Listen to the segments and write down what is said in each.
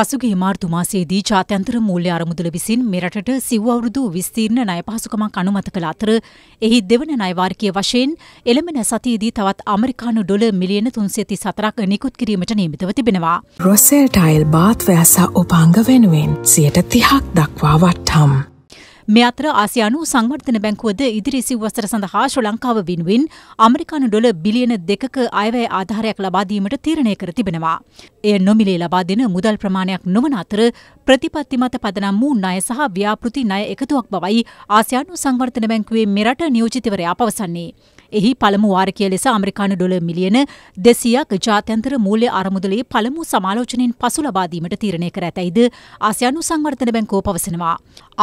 පසුගේ මාර්තු මාසයේදී ජාත්‍යන්තර මූල්‍ය අරමුදල විසින් මෙරටට සිව් අවුරුදු විස්තීර්ණ ණය පහසුකමක් අනුමත කළ අතර එහි දෙවන ණය වාර්කීය වශයෙන් එළඹෙන සතියේදී තවත් ඇමරිකානු ඩොලර් මිලියන 334ක් නිකුත් කිරීමට නියමිතව තිබෙනවා. රොසෙල් ටයිල් බාත්වැය සහ උපාංග වෙනුවෙන් 30ක් දක්වා වට්ටම් මේ අතර ආසියානු සංවර්ධන බැංකුවද ඉදිරි සිව් වසර සඳහා ශ්‍රී ලංකාව වෙනුවෙන් අමරිකානු ඩොල බිලියන දෙකක අයවැය ආධාරයක් ලබා දීමට තීරණය කර තිබෙනවා. එය නොමිලේ ලබා දෙන මුදල් ප්‍රමාණයක් නොවන අතර ප්‍රතිපත්ති මත පදනම් වූ ණය සහ ව්‍යාපෘති ණය එකතුවක් බවයි ආසියානු සංවර්ධන බැංකුවේ මෙරට නියෝජිතවරයා පවසන්නේ. එහි පළමු වාරකය ලෙස අමරිකානු ඩොල මිලියන දෙසියක් ජාත්‍යන්තර මූල්‍ය අරමුදලේ පළමු සමාලෝචනයෙන් පසු ලබාදීමට තීරණය කර ඇතැයිද ආසියානු සංවර්ධන බැංකෝ පවසනවා.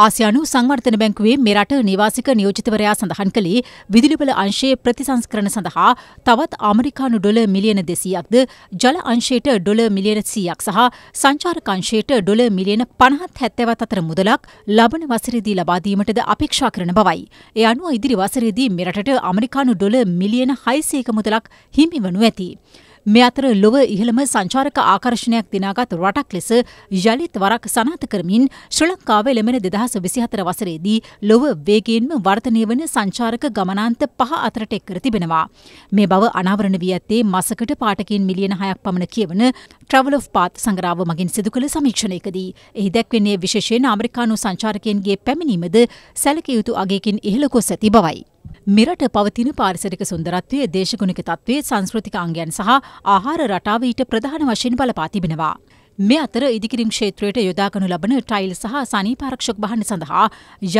ආසියානු සංවර්ධන බැංකුවේ මෙරට නිවාසික නියෝජිතවරයා සඳහන් කළේ විදුලිබල අංශයේ ප්‍රතිසංස්කරණ සඳහා තවත් අමරිකානු ඩොල මිලියන දෙසියක්ද ජල අංශයට ඩොල මිලියන සීයක් සහ සංචාරකංශයට ඩොල මිලියන පණහත් හැත්තැවත් අතර මුදලක් ලබන වසරේදී ලබාදීමටද අපේක්ෂා කරන බවයි. එය අනුව ඉදිරි වසරේදී මෙරටට අමරිකානු ඩොල මිලියන හයිසේක මුදලක් හිමිවනු ඇති. මෙ අතර ලොව ඉහළම සංචාරක ආකර්ශණයක් දිනාගත් රටක් ලෙස ජලිත් වරක් සනාත කරමින් ශ්‍රී ලංකාව එළමෙන දෙදහස් විසිහතර වසරේදී ලොව වේගයෙන්ම වර්ධනය වන සංචාරක ගමනාන්ත පහ අතරට එක් කර තිබෙනවා. මේ බව අනාවරණ වී ඇත්තේ මසකට පාටකින් මිලියන හයක් පමණ කියවන ට්‍රවල් of පාත් සංගරාව මගින් සිදු කළ සමීක්ෂණයකදී. එහි දැක්වෙන්නේ විශේෂයෙන් අමරිකානු සංචාරකයන්ගේ පැමිණීමද සැලක යුතු අගේකින් ඉහළ ගොස් ඇති බවයි. මෙරට පවතින පාරිසරික සුන්දරත්වය දේශගුණික තත්ත්වය සංස්කෘතික අංගයන් සහ ආහාර රටාව ඊට ප්‍රධාන වශයෙන් බලපා තිබෙනවා. මේ අතර ඉදිකිරින් ක්ෂේත්‍රයට යොදාගනු ලබන ටයිල් සහ සනීපාරක්ෂක බහන්න සඳහා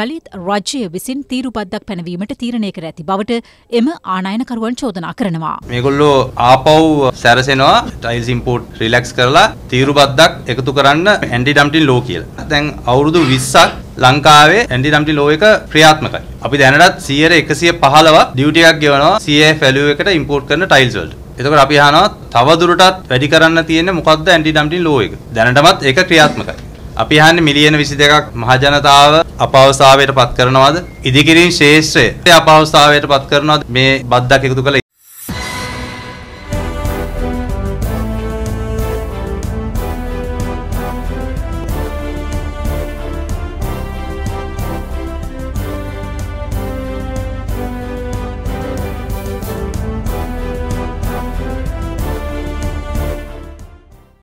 යළිත් රජ්‍යය විසින් තීරුපද්දක් පැනවීමට තීරණය කර ඇති බවට එම ආනයනකරුවන් චෝදනා කරනවා. මේගොල්ලෝ ආපව් සැරසෙනවා ටයිල් ඉම්පෝට් රිලෙක්ස් කරලා තීරුබද්දක් එකතු කරන්න ඇන්ඩි ඩම්ටින් ලෝ කියල්. දැන් අවුරුදු විස්සක් ලංකාවේ ඇන්ඩිනම්ටි ලෝ එක ක්‍රියාත්මකයි. අපි දැනටත් 115ක් ඩියුටි එකක් ගෙවනවා CA value එකට import කරන tiles වලට. එතකොට අපි අහනවා තව දුරටත් වැඩි කරන්න තියෙන්නේ මොකද්ද ඇන්ඩිනම්ටි ලෝ එක? දැනටමත් ඒක ක්‍රියාත්මකයි. අපි අහන්නේ මිලියන 22ක් මහජනතාව අපවස්ථාවයට පත් කරනවාද? ඉදිකිරීම් ශේෂ්ත්‍රය අපවස්ථාවයට පත් කරනවාද? මේ බද්දක් එකතු කළ